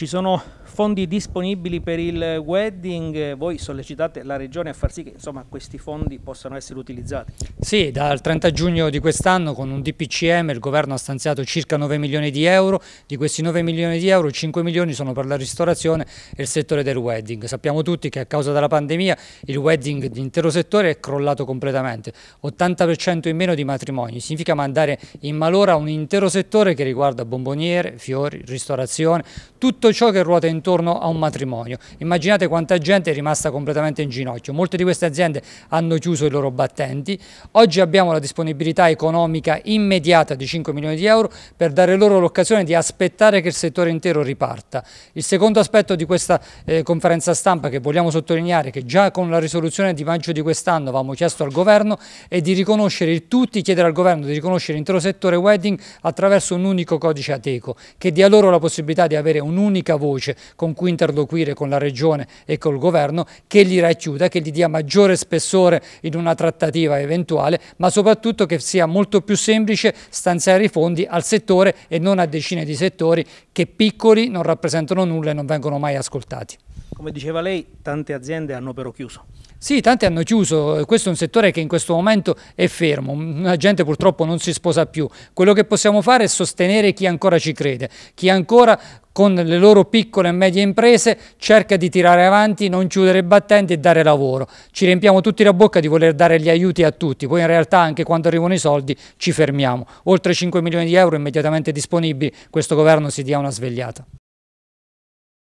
Ci sono fondi disponibili per il wedding, voi sollecitate la Regione a far sì che insomma, questi fondi possano essere utilizzati? Sì, dal 30 giugno di quest'anno con un DPCM il Governo ha stanziato circa 9 milioni di euro, di questi 9 milioni di euro 5 milioni sono per la ristorazione e il settore del wedding. Sappiamo tutti che a causa della pandemia il wedding dell'intero settore è crollato completamente, 80% in meno di matrimoni, significa mandare in malora un intero settore che riguarda bomboniere, fiori, ristorazione, tutto tutto ciò che ruota intorno a un matrimonio. Immaginate quanta gente è rimasta completamente in ginocchio, molte di queste aziende hanno chiuso i loro battenti, oggi abbiamo la disponibilità economica immediata di 5 milioni di euro per dare loro l'occasione di aspettare che il settore intero riparta. Il secondo aspetto di questa eh, conferenza stampa che vogliamo sottolineare è che già con la risoluzione di maggio di quest'anno avevamo chiesto al governo è di riconoscere tutti, chiedere al governo di riconoscere l'intero settore wedding attraverso un unico codice ateco che dia loro la possibilità di avere un unico un'unica voce con cui interloquire con la Regione e col Governo che li racchiuda, che gli dia maggiore spessore in una trattativa eventuale, ma soprattutto che sia molto più semplice stanziare i fondi al settore e non a decine di settori che piccoli non rappresentano nulla e non vengono mai ascoltati come diceva lei, tante aziende hanno però chiuso. Sì, tante hanno chiuso, questo è un settore che in questo momento è fermo, la gente purtroppo non si sposa più, quello che possiamo fare è sostenere chi ancora ci crede, chi ancora con le loro piccole e medie imprese cerca di tirare avanti, non chiudere battenti e dare lavoro. Ci riempiamo tutti la bocca di voler dare gli aiuti a tutti, poi in realtà anche quando arrivano i soldi ci fermiamo. Oltre 5 milioni di euro immediatamente disponibili, questo governo si dia una svegliata.